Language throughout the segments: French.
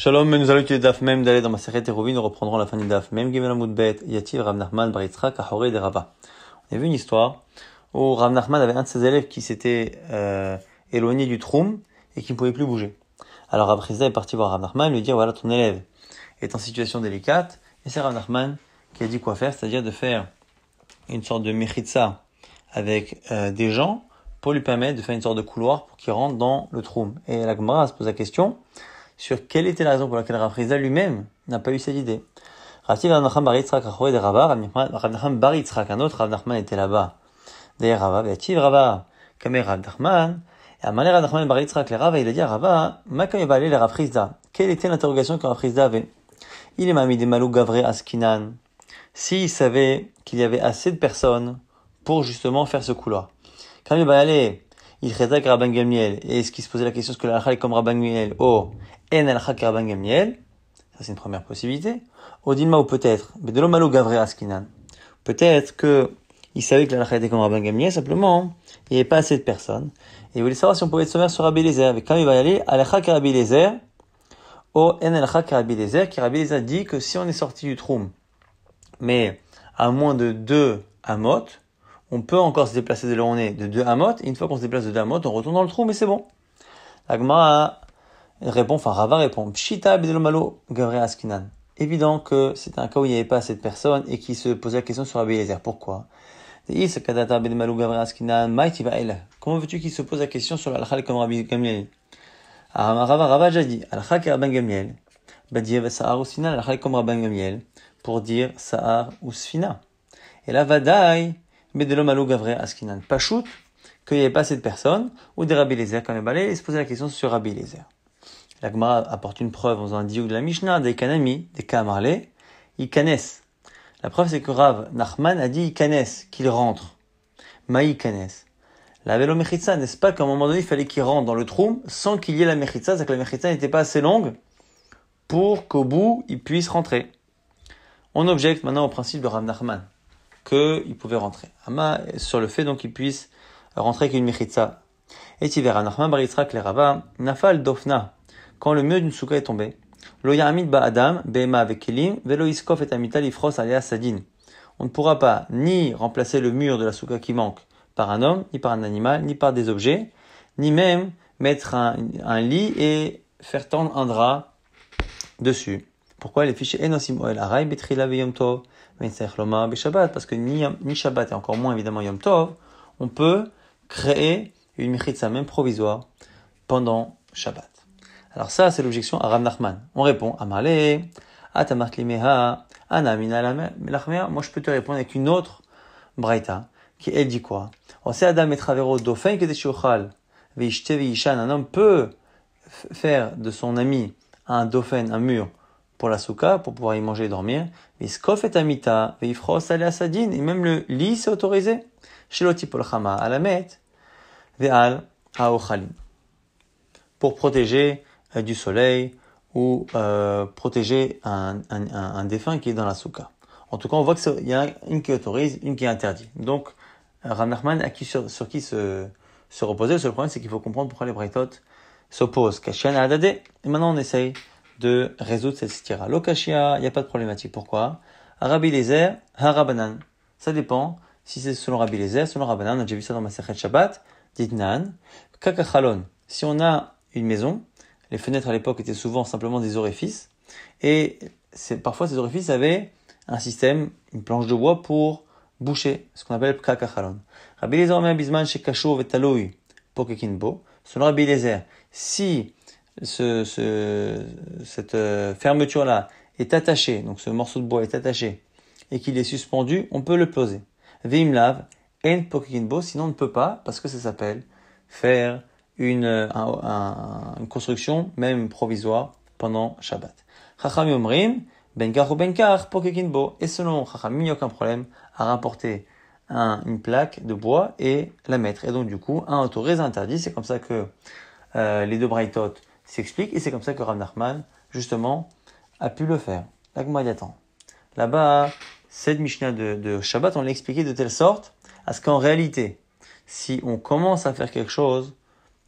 Shalom, nous allons Daf d'aller dans ma série nous reprendrons la fin du Daf On a vu une histoire où Rav avait un de ses élèves qui s'était euh, éloigné du troum et qui ne pouvait plus bouger. Alors après est parti voir Rav lui dire voilà ton élève est en situation délicate et c'est Rav qui a dit quoi faire, c'est-à-dire de faire une sorte de mechitsa avec euh, des gens pour lui permettre de faire une sorte de couloir pour qu'il rentre dans le troum. Et la Gemara se pose la question sur quelle était la raison pour laquelle Rav lui-même n'a pas eu cette idée. Rav Nachman Bar Yitzhak, Rav Nachman Bar Yitzhak, un autre Rav Nachman était là-bas. D'ailleurs, Rav, Yativ Rava. Kamer Rav Nachman, et à Rav Nachman Bar Yitzhak, le Rav, il a dit à Rav, ma kam le Rav Quelle était l'interrogation que Rav avait? Il est mis des malou gavré Skinan, S'il savait qu'il y avait assez de personnes pour justement faire ce coup-là. Quand il va aller, il Rabban Gamliel. Et est-ce qu'il se posait la question, ce que la est comme Rabban Gamliel? Oh. Et Chakra Ben Gamiel, ça c'est une première possibilité. Odilma ou peut-être, mais de Askinan. Peut-être que il savait que la était comme Rabban Gamiel, simplement, hein. il n'y avait pas assez de personnes. Et il voulait savoir si on pouvait se mettre sur Rabbi Lézer. Mais quand il va y aller, Alakha Rabbi Lézer, au oh, Enelcha Rabbi Lézer, qui Rabbi dit que si on est sorti du Troum, mais à moins de deux Amot, on peut encore se déplacer de là est, de deux Amot, et une fois qu'on se déplace de deux Amot, on retourne dans le trou, mais c'est bon. L'Agma répond, enfin Rava répond, Pshita Malo Gavre Askinan. Évident que c'est un cas où il n'y avait pas cette personne et qui se posait la question sur Rabbi Eliezer. Pourquoi Comment veux-tu qu'il se pose la question sur l'alchal comme Rabbi Gamliel ah, Rava Rava j'ai jadi dit, alchal comme Rabbi Gamliel. Badir Sa'ar ou alchal l'alchal comme Rabbi pour dire Sa'ar ou Sfina. Et là, Vadaï, malo Gavre Askinan. Pachout, qu'il n'y avait pas cette personne ou des Rabbi Eliezer quand même, et il se posait la question sur Rabbi Lézer. La apporte une preuve en un diou de la Mishnah, des Kanami, des Kamarle, Ikanes. La preuve, c'est que Rav Nachman a dit Ikanes, qu'il rentre. Maï Ikanes. La vélo mechitza, n'est-ce pas qu'à un moment donné, il fallait qu'il rentre dans le trou sans qu'il y ait la mechitza, c'est-à-dire que la mechitza n'était pas assez longue pour qu'au bout, il puisse rentrer. On objecte maintenant au principe de Rav Nachman, qu'il pouvait rentrer. Ama, sur le fait donc qu'il puisse rentrer avec une mechitza. Et Rav Nachman, les Klerava, Nafal, Dofna quand le mur d'une soukha est tombé. Lo avec On ne pourra pas ni remplacer le mur de la soukha qui manque par un homme, ni par un animal, ni par des objets, ni même mettre un, lit et faire tendre un drap dessus. Pourquoi les fichiers Parce que ni, ni Shabbat et encore moins évidemment Yom Tov, on peut créer une sa même provisoire pendant Shabbat. Alors ça, c'est l'objection à Rav Nachman. On répond, à à Namina Ana Moi, je peux te répondre avec une autre braïta qui, elle, dit quoi On sait Adam et Travero, Dauphin que des un homme peut faire de son ami un dauphin, un mur, pour la souka, pour pouvoir y manger et dormir. Viskof et amita, veifros ale asadin, et même le lit c'est autorisé. alamet, veal aochalim. Pour protéger euh, du soleil ou euh, protéger un, un, un, défunt qui est dans la souka. En tout cas, on voit qu'il y a une qui autorise, une qui interdit. Donc, Ramnachman, qui, sur, qui se, se reposer Le seul problème, c'est qu'il faut comprendre pourquoi les Braithot s'opposent. Kashian Adade. Et maintenant, on essaye de résoudre cette stira. Lokashia, il n'y a pas de problématique. Pourquoi Rabbi Harabanan. Ça dépend. Si c'est selon Rabbi Lezer, selon Rabanan, on a déjà vu ça dans ma Shabbat, Ditnan. Kakachalon. Si on a une maison, les fenêtres à l'époque étaient souvent simplement des orifices. Et parfois, ces orifices avaient un système, une planche de bois pour boucher, ce qu'on appelle kakachalon. Rabbi Lezer Abisman, Bisman chez Pokekinbo. Selon Rabbi Lezer, si ce, ce, cette euh, fermeture-là est attachée, donc ce morceau de bois est attaché, et qu'il est suspendu, on peut le poser. Vimlav, en Pokekinbo, sinon on ne peut pas, parce que ça s'appelle faire une, une construction, même provisoire, pendant Shabbat. Chacham Yomrim, Benkar Benkar, Pokekinbo. Et selon Chacham, il n'y a aucun problème à rapporter une plaque de bois et la mettre. Et donc, du coup, un autorise, interdit. C'est comme ça que euh, les deux braille-totes s'expliquent. Et c'est comme ça que Ram Nachman, justement, a pu le faire. Là-bas, cette Mishnah de, de Shabbat, on l'a expliqué de telle sorte à ce qu'en réalité, si on commence à faire quelque chose,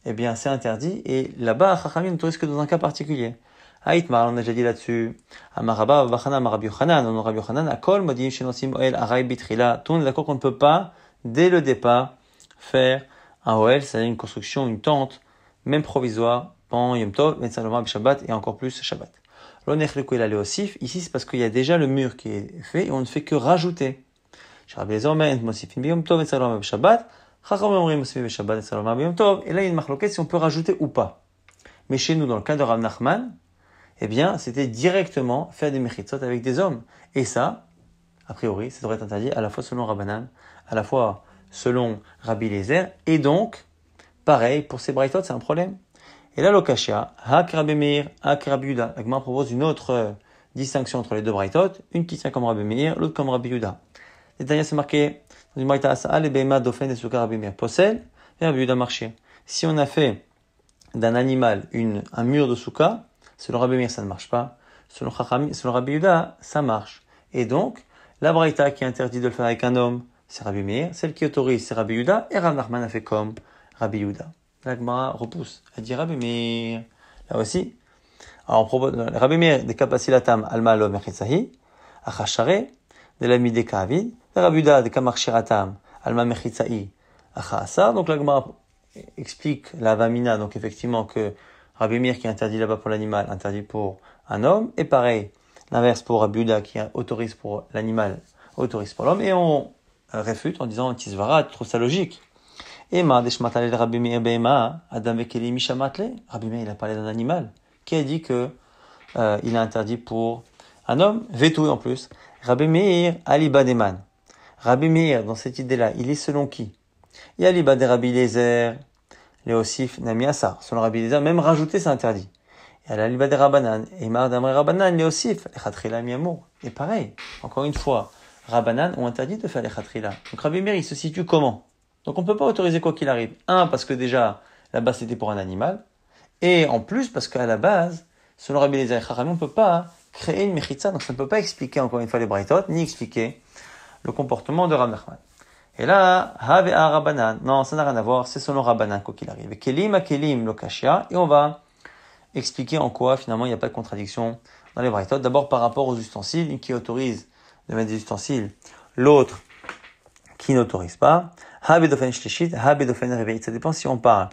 eh bien, c'est interdit. Et là-bas, Chachamim ne tourne que dans un cas particulier. Aïtmar, on a déjà dit là-dessus. Amaraba, vachana, Marabi Yohanan, on aura Yohanan, Akol, Modim, Shenosim, Oel, Arai, Bitrila. Tout est d'accord qu'on ne peut pas, dès le départ, faire un Oel, c'est-à-dire une construction, une tente, même provisoire, pendant Yom Tov, Metzaloma, Shabbat, et encore plus Shabbat. a et osif, ici c'est parce qu'il y a déjà le mur qui est fait et on ne fait que rajouter. Shabbat, et Là, il y a une marque si on peut rajouter ou pas. Mais chez nous, dans le cas de Rav Nachman, eh bien, c'était directement faire des mechitzot avec des hommes. Et ça, a priori, ça devrait être interdit à la fois selon Rabbanan, à la fois selon Rabbi Lezer, et donc, pareil, pour ces braithot, c'est un problème. Et là, le Hak Rabbi Hak Yuda. L'Agma propose une autre euh, distinction entre les deux braithot, une qui tient comme Rabbi Meir, l'autre comme Rabbi Yuda. Les derniers c'est marqué ben, si on a fait d'un animal une, un mur de souka, selon Rabbi Meir, ça ne marche pas. Selon, selon Rabbi Yuda, ça marche. Et donc, la braïta qui interdit de le faire avec un homme, c'est Rabbi Meir. Celle qui autorise, c'est Rabbi Yuda. Et Rabbi Nachman a fait comme Rabbi Yuda. L'Agma repousse. Elle dit Rabbi Meir. Là aussi. Alors, on propose, Rabbi Meir, des kapacilatam alma lo mechitzahi, achachare, de l'ami des kavid, de Kamar Shiratam, Alma achaasa Donc la Gemara explique la Vamina, donc effectivement que Rabbi Mir qui interdit là-bas pour l'animal, interdit pour un homme. Et pareil, l'inverse pour Rabuda qui autorise pour l'animal, autorise pour l'homme. Et on réfute en disant Tisvara, tu trouves ça logique Rabi Rabbi Meir il a parlé d'un animal. Qui a dit que euh, il est interdit pour un homme Vétoué en plus. Rabbi Meir, Ali Rabbi Meir, dans cette idée-là, il est selon qui Yaliba de Rabbi Lézer, Léosif, Namiasa, Selon Rabbi Lézer, même rajouter, c'est interdit. Et Yaliba de Rabbanan, Emar d'Amre Rabbanan, Léosif, Echatrila Miamour. Et pareil, encore une fois, Rabbanan ont interdit de faire Lechatrila. Donc Rabbi Meir, il se situe comment Donc on ne peut pas autoriser quoi qu'il arrive. Un, parce que déjà, la base, c'était pour un animal. Et en plus, parce qu'à la base, selon Rabbi Lézer on ne peut pas créer une mechitza. Donc ça ne peut pas expliquer, encore une fois, les braithot, ni expliquer le comportement de Rav Et là, Have Rabanan. Non, ça n'a rien à voir, c'est selon Rabanan, quoi qu'il arrive. Kelim Kelim, Et on va expliquer en quoi, finalement, il n'y a pas de contradiction dans les braithot. D'abord, par rapport aux ustensiles, qui autorise de mettre des ustensiles, l'autre qui n'autorise pas. Habe Dofen Shlishit, Habe Dofen Ça dépend si on parle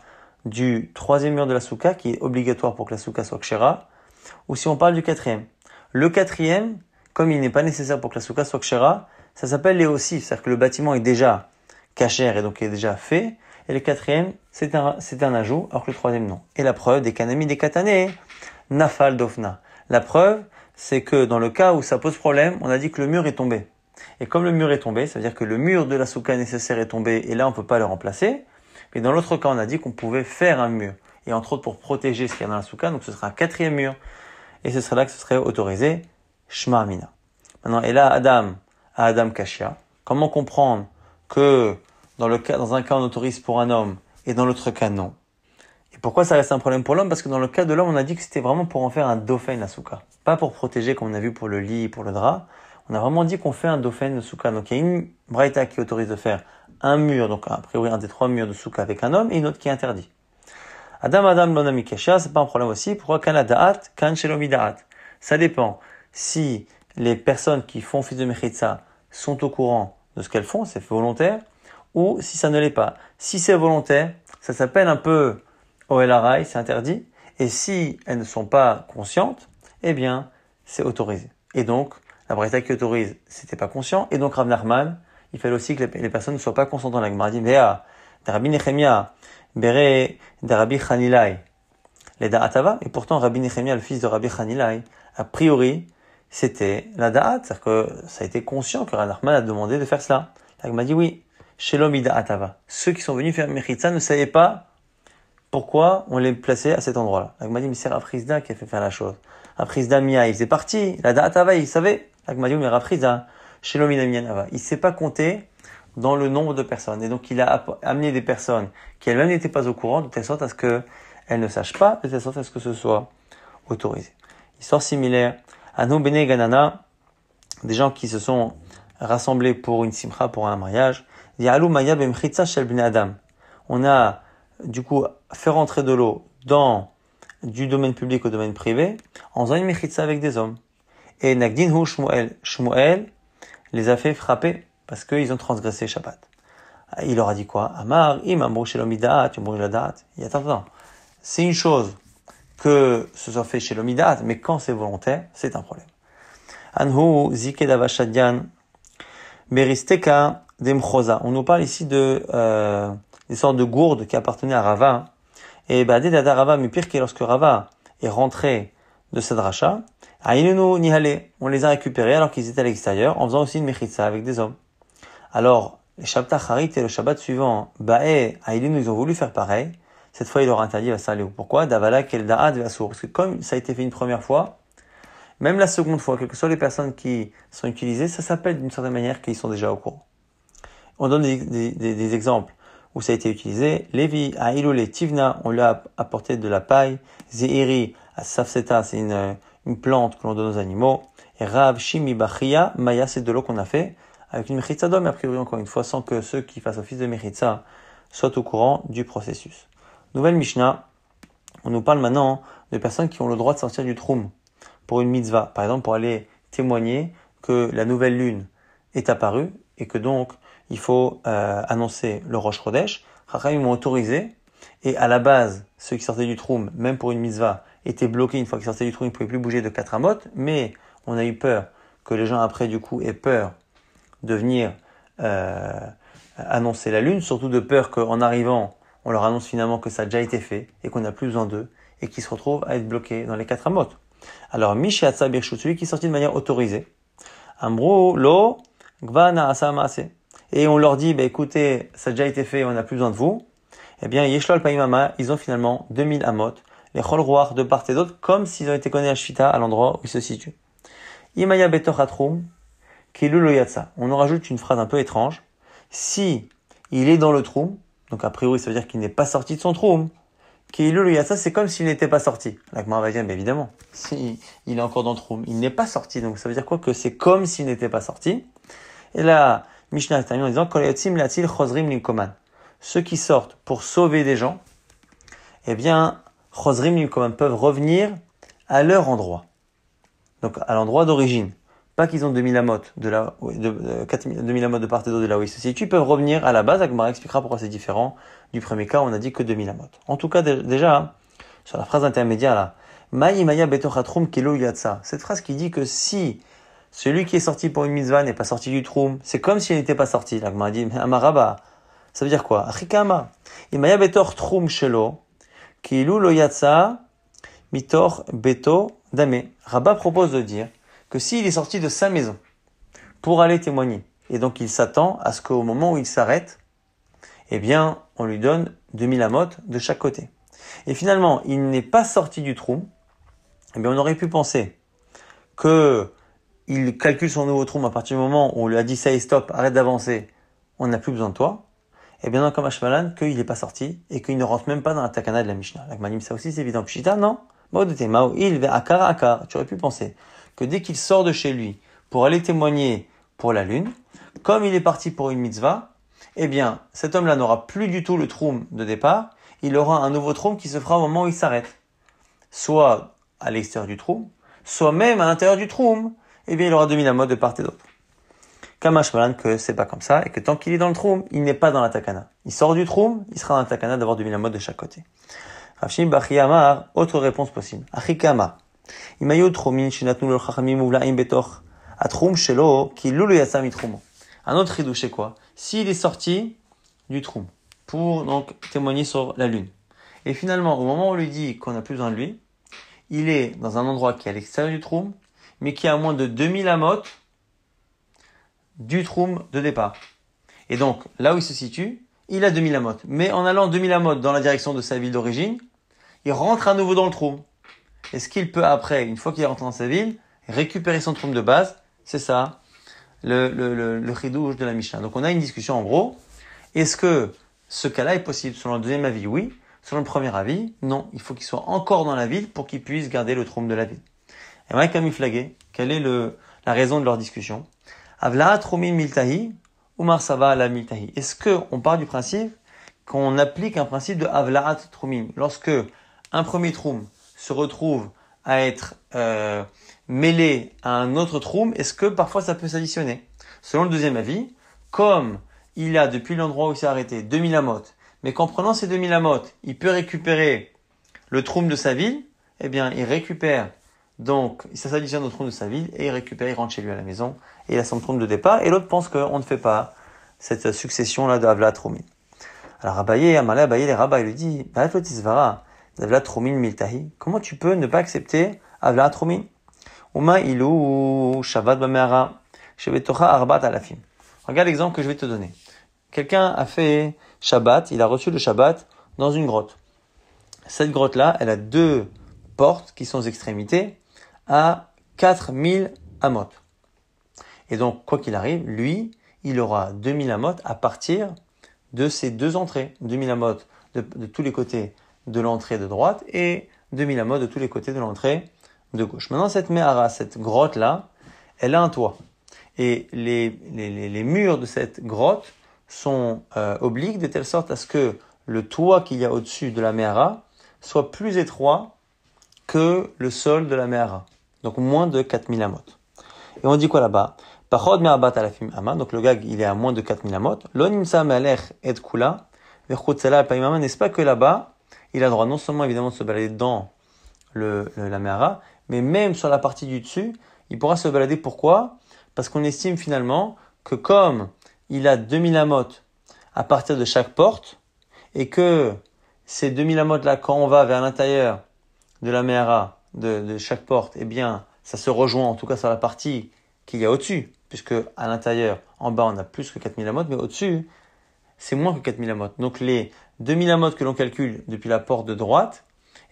du troisième mur de la souka, qui est obligatoire pour que la souka soit kshera, ou si on parle du quatrième. Le quatrième, comme il n'est pas nécessaire pour que la souka soit kshera, ça s'appelle les aussi, c'est-à-dire que le bâtiment est déjà cachère et donc est déjà fait. Et le quatrième, c'est un, c'est un ajout, alors que le troisième, non. Et la preuve des kanami des katané, nafal dofna. La preuve, c'est que dans le cas où ça pose problème, on a dit que le mur est tombé. Et comme le mur est tombé, ça veut dire que le mur de la souka nécessaire est tombé et là, on ne peut pas le remplacer. Mais dans l'autre cas, on a dit qu'on pouvait faire un mur. Et entre autres pour protéger ce qu'il y a dans la souka, donc ce sera un quatrième mur. Et ce serait là que ce serait autorisé, shma Maintenant, et là, Adam, à Adam Kashia. Comment comprendre que dans, un cas on autorise pour un homme et dans l'autre cas non Et pourquoi ça reste un problème pour l'homme Parce que dans le cas de l'homme, on a dit que c'était vraiment pour en faire un dauphin à Pas pour protéger comme on a vu pour le lit, pour le drap. On a vraiment dit qu'on fait un dauphin de Donc il y a une braïta qui autorise de faire un mur, donc a priori un des trois murs de souka avec un homme et une autre qui est interdit. Adam Adam Lonami Kashia, c'est pas un problème aussi. Pourquoi Kan Ça dépend. Si les personnes qui font fils de Mechitza sont au courant de ce qu'elles font, c'est volontaire, ou si ça ne l'est pas. Si c'est volontaire, ça s'appelle un peu OLRI, c'est interdit. Et si elles ne sont pas conscientes, eh bien, c'est autorisé. Et donc, la Bretagne qui autorise, c'était pas conscient. Et donc, Rav il fallait aussi que les personnes ne soient pas consentantes. La Gemara Et pourtant, Rabbi Nechemia, le fils de Rabbi Chanilai, a priori, c'était la da'at, c'est-à-dire que ça a été conscient que Rahman a demandé de faire cela. Il dit oui, Atava. Ceux qui sont venus faire Mechitza ne savaient pas pourquoi on les plaçait à cet endroit-là. Il dit, mais c'est Rafrizda qui a fait faire la chose. Rafrizda Mia, il faisait partie. La il savait. Il dit, mais Rafrizda, Mia n'ava. Il ne s'est pas compté dans le nombre de personnes. Et donc, il a amené des personnes qui elles-mêmes n'étaient pas au courant, de telle sorte à ce qu'elles ne sachent pas, de telle sorte à ce que ce soit autorisé. Histoire similaire Anou Bene Ganana, des gens qui se sont rassemblés pour une simcha, pour un mariage. Adam. On a du coup fait rentrer de l'eau dans du domaine public au domaine privé en faisant une mechitza avec des hommes. Et Nagdinhu Shmuel, Shmuel les a fait frapper parce qu'ils ont transgressé Shabbat. Il leur a dit quoi Amar, im il tu la date. C'est une chose que ce soit fait chez l'Homidat, mais quand c'est volontaire, c'est un problème. On nous parle ici de euh, des sortes de gourdes qui appartenaient à Rava. Et bah, Rava, mais pire que lorsque Rava est rentré de cette rachat, Nihale, on les a récupérés alors qu'ils étaient à l'extérieur, en faisant aussi une mechitza avec des hommes. Alors, les Shabbat Harit et le Shabbat suivant, bah ils ont voulu faire pareil, cette fois il aura interdit à Saléo. Pourquoi Davala Keldaad Parce que comme ça a été fait une première fois, même la seconde fois, quelles que soient les personnes qui sont utilisées, ça s'appelle d'une certaine manière qu'ils sont déjà au courant. On donne des, exemples où ça a été utilisé. Lévi, à Tivna, on lui a apporté de la paille. Zéhiri, Safseta, c'est une, plante que l'on donne aux animaux. Et Rav, Shimi, Bachia, Maya, c'est de l'eau qu'on a fait avec une mechitza d'homme, a priori encore une fois, sans que ceux qui fassent office de mechitza soient au courant du processus. Nouvelle Mishnah, on nous parle maintenant de personnes qui ont le droit de sortir du troum pour une mitzvah, par exemple pour aller témoigner que la nouvelle lune est apparue et que donc il faut euh, annoncer le Rosh Chodesh. ils m'ont autorisé et à la base, ceux qui sortaient du troum, même pour une mitzvah, étaient bloqués une fois qu'ils sortaient du Troum, ils ne pouvaient plus bouger de quatre amotes, mais on a eu peur que les gens après du coup aient peur de venir euh, annoncer la lune, surtout de peur qu'en arrivant on leur annonce finalement que ça a déjà été fait et qu'on n'a plus besoin d'eux et qu'ils se retrouvent à être bloqués dans les quatre amotes. Alors, Mishyatsa Birchut, qui est sorti de manière autorisée, Amro, Lo, Gvana Asamase. Et on leur dit, bah, écoutez, ça a déjà été fait, on n'a plus besoin de vous. Eh bien, Yeshlol Paimama, ils ont finalement 2000 amotes, les Cholroar de part et d'autre, comme s'ils ont été connus à Shvita, à l'endroit où ils se situent. Imaya Betorhatrum, lo Yatsa. On en rajoute une phrase un peu étrange. Si il est dans le trou, donc a priori, ça veut dire qu'il n'est pas sorti de son trou. Hein. a ça c'est comme s'il n'était pas sorti. L'Akmar va dire, mais évidemment, il est encore dans le trou. Il n'est pas sorti, donc ça veut dire quoi Que c'est comme s'il n'était pas sorti. Et là, Mishnah termine en disant, latil chosrim linkoman. Ceux qui sortent pour sauver des gens, eh bien, chosrim linkoman peuvent revenir à leur endroit. Donc à l'endroit d'origine pas qu'ils ont 2000 amotes de de, amotes de part et d'autre de la où Si tu peux ils peuvent revenir à la base. Agmara expliquera pourquoi c'est différent du premier cas, on a dit que 2000 amotes. En tout cas, déjà, hein, sur la phrase intermédiaire là, Maï Maya Betochatrum Kelo Yatsa. Cette phrase qui dit que si celui qui est sorti pour une mitzvah n'est pas sorti du troum, c'est comme s'il n'était pas sorti. L'agmara dit, Amaraba, ça veut dire quoi Achikama. Maya Beto propose de dire que s'il est sorti de sa maison pour aller témoigner, et donc il s'attend à ce qu'au moment où il s'arrête, eh bien, on lui donne 2000 amotes de chaque côté. Et finalement, il n'est pas sorti du trou, eh bien, on aurait pu penser que il calcule son nouveau trou à partir du moment où on lui a dit ça y stop, arrête d'avancer, on n'a plus besoin de toi. Eh bien, comme Ashmalan, qu'il n'est pas sorti et qu'il ne rentre même pas dans la takana de la Mishnah. La ça aussi, c'est évident. Pshita, non? il akara Tu aurais pu penser que dès qu'il sort de chez lui pour aller témoigner pour la lune, comme il est parti pour une mitzvah, eh bien, cet homme-là n'aura plus du tout le troum de départ, il aura un nouveau troum qui se fera au moment où il s'arrête. Soit à l'extérieur du troum, soit même à l'intérieur du troum, eh bien, il aura demi la mode de part et d'autre. Kamash malin que c'est pas comme ça, et que tant qu'il est dans le troum, il n'est pas dans la takana. Il sort du troum, il sera dans la takana d'avoir demi la mode de chaque côté. Rafshim Amar, autre réponse possible. Achikama. Un autre תחומים שנתנו quoi Un autre c'est quoi? s'il est sorti du troum, pour donc témoigner sur la lune. Et finalement, au moment où on lui dit qu'on n'a plus besoin de lui, il est dans un endroit qui est à l'extérieur du trou, mais qui est à moins de 2000 amotes du trou de départ. Et donc, là où il se situe, il a 2000 amotes. Mais en allant 2000 amotes dans la direction de sa ville d'origine, il rentre à nouveau dans le trou est ce qu'il peut après, une fois qu'il est rentré dans sa ville, récupérer son trône de base, c'est ça le, le, le, le de la Mishnah. Donc on a une discussion en gros. Est-ce que ce cas-là est possible Selon le deuxième avis, oui. Selon le premier avis, non. Il faut qu'il soit encore dans la ville pour qu'il puisse garder le trône de la ville. Et Mike a flagué. Quelle est le, la raison de leur discussion Avlaat tromi miltahi, ou Sava la miltahi. Est-ce qu'on part du principe qu'on applique un principe de Avlaat trumim Lorsque un premier trône se retrouve à être euh, mêlé à un autre troum, est-ce que parfois ça peut s'additionner Selon le deuxième avis, comme il a depuis l'endroit où il s'est arrêté 2000 amotes, mais qu'en prenant ces 2000 amotes, il peut récupérer le troum de sa ville, eh bien il récupère donc, ça s'additionne au troum de sa ville et il récupère, il rentre chez lui à la maison et il a son troum de départ. Et l'autre pense qu'on ne fait pas cette succession-là de Havla Troumine. Alors, Abaye, Amalé, Abaye, les rabbins, il lui dit, vas Avla Tromin Comment tu peux ne pas accepter Avla Tromin Ilu Shabbat Arbat Alafim. Regarde l'exemple que je vais te donner. Quelqu'un a fait Shabbat, il a reçu le Shabbat dans une grotte. Cette grotte-là, elle a deux portes qui sont aux extrémités à 4000 amot. Et donc, quoi qu'il arrive, lui, il aura 2000 amot à partir de ces deux entrées. 2000 amot de tous les côtés de l'entrée de droite et de amotes de tous les côtés de l'entrée de gauche. Maintenant, cette Mehara, cette grotte-là, elle a un toit. Et les, murs de cette grotte sont euh, obliques de telle sorte à ce que le toit qu'il y a au-dessus de la Mehara soit plus étroit que le sol de la Mehara. Donc moins de 4000 amot. Et on dit quoi là-bas Donc le gag, il est à moins de 4000 amot. Lo et kula. N'est-ce pas que là-bas, il a droit non seulement évidemment de se balader dans le, la Mehara, mais même sur la partie du dessus, il pourra se balader. Pourquoi Parce qu'on estime finalement que comme il a 2000 amotes à partir de chaque porte, et que ces 2000 amotes là, quand on va vers l'intérieur de la Mehara, de, de, chaque porte, eh bien, ça se rejoint en tout cas sur la partie qu'il y a au-dessus, puisque à l'intérieur, en bas, on a plus que 4000 amotes, mais au-dessus, c'est moins que 4000 amotes. Donc les 2000 amotes que l'on calcule depuis la porte de droite,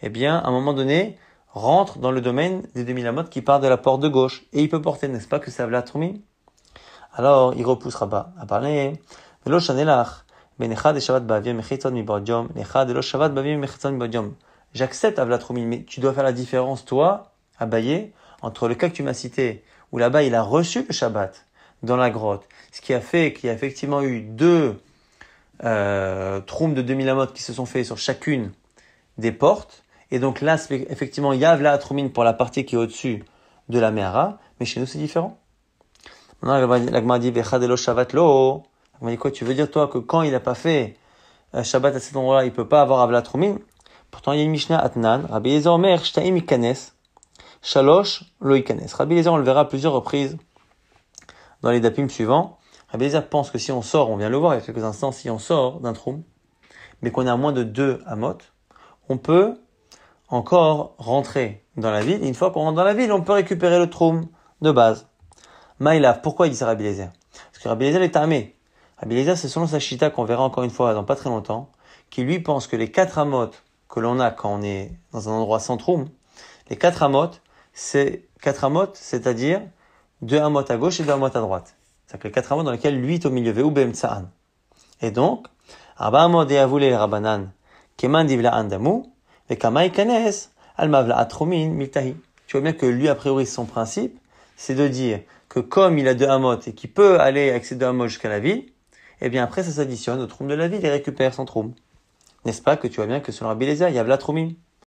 eh bien, à un moment donné, rentre dans le domaine des 2000 amotes qui partent de la porte de gauche. Et il peut porter, n'est-ce pas, que ça la Alors, il repoussera pas. À parler, velo ben J'accepte mais tu dois faire la différence, toi, Abaye, entre le cas que tu m'as cité, où là-bas il a reçu le Shabbat dans la grotte, ce qui a fait qu'il y a effectivement eu deux euh, troum de 2000 amotes qui se sont faits sur chacune des portes. Et donc là, effectivement, il y a la troumine pour la partie qui est au-dessus de la Mehara, mais chez nous, c'est différent. Maintenant, quoi, tu veux dire, toi, que quand il n'a pas fait euh, Shabbat à cet endroit-là, il ne peut pas avoir Avla Troumin Pourtant, il y a une Mishnah Atnan, Rabbi Ikanes, Shalosh Rabbi on le verra à plusieurs reprises dans les dapim suivants. Rabbi pense que si on sort, on vient le voir il y a quelques instants, si on sort d'un trou, mais qu'on a moins de deux amotes, on peut encore rentrer dans la ville. une fois qu'on rentre dans la ville, on peut récupérer le trou de base. Maïla, pourquoi il dit ça Parce que Rabbi est armé. Rabbi c'est selon sa chita qu'on verra encore une fois dans pas très longtemps, qui lui pense que les quatre amotes que l'on a quand on est dans un endroit sans trou, les quatre amotes, c'est quatre amotes, c'est-à-dire deux amotes à gauche et deux amotes à droite. C'est-à-dire que les quatre amots dans lesquels lui est au milieu, ou tsaan. Et donc, abba Amod et Avoulé le Rabbanan, Keman divla andamu, Ve'kama ikanes, almavla atromin miltahi. Tu vois bien que lui, a priori, son principe, c'est de dire que comme il a deux amots et qu'il peut aller avec ses deux amots jusqu'à la ville, et eh bien après ça s'additionne au troum de la ville et récupère son troum. N'est-ce pas que tu vois bien que selon Rabbi il y a Vlatrumim.